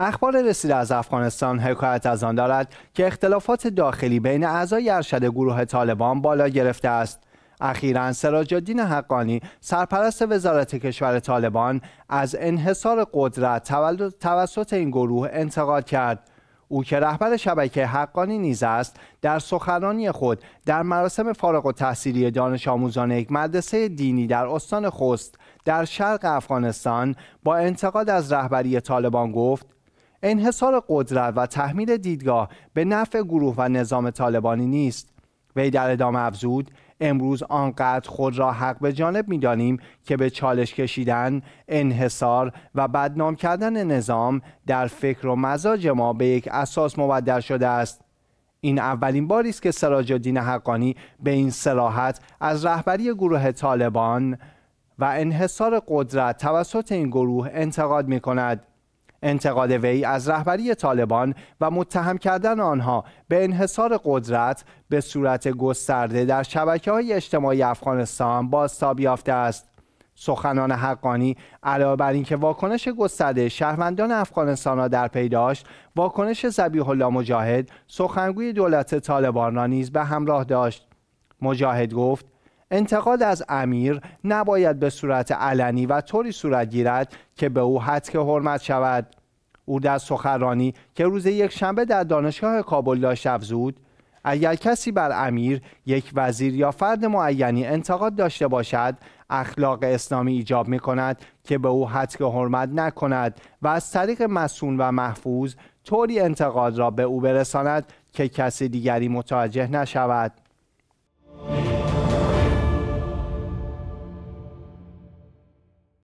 اخبار رسیده از افغانستان حکایت از آن دارد که اختلافات داخلی بین اعضای ارشد گروه طالبان بالا گرفته است اخیرا سراجالدین حقانی سرپرست وزارت کشور طالبان از انحصار قدرت توسط این گروه انتقاد کرد او که رهبر شبکه حقانی نیز است در سخنرانی خود در مراسم فارغ و تحصیلی دانش آموزان یک مدرسه دینی در استان خوست در شرق افغانستان با انتقاد از رهبری طالبان گفت انحصار قدرت و تحمیل دیدگاه به نفع گروه و نظام طالبانی نیست وی در ادامه افزود امروز آنقدر خود را حق به جانب دانیم که به چالش کشیدن انحصار و بدنام کردن نظام در فکر و مزاج ما به یک اساس مبدل شده است این اولین باری است که سراج الدین حقانی به این سراحت از رهبری گروه طالبان و انحصار قدرت توسط این گروه انتقاد می کند. انتقاد وی از رهبری طالبان و متهم کردن آنها به انحصار قدرت به صورت گسترده در شبکه های اجتماعی افغانستان بازتاب یافته است سخنان حقانی علاوه بر اینکه واکنش گسترده شهروندان افغانستان را در پی داشت واکنش زبیح الله مجاهد سخنگوی دولت طالبان را نیز به همراه داشت مجاهد گفت انتقاد از امیر نباید به صورت علنی و طوری صورت گیرد که به او حد که حرمت شود او در سخرانی که روز یک شنبه در دانشگاه کابل داشت افزود اگر کسی بر امیر یک وزیر یا فرد معینی انتقاد داشته باشد اخلاق اسلامی ایجاب می کند که به او حد که حرمت نکند و از طریق مسون و محفوظ طوری انتقاد را به او برساند که کسی دیگری متوجه نشود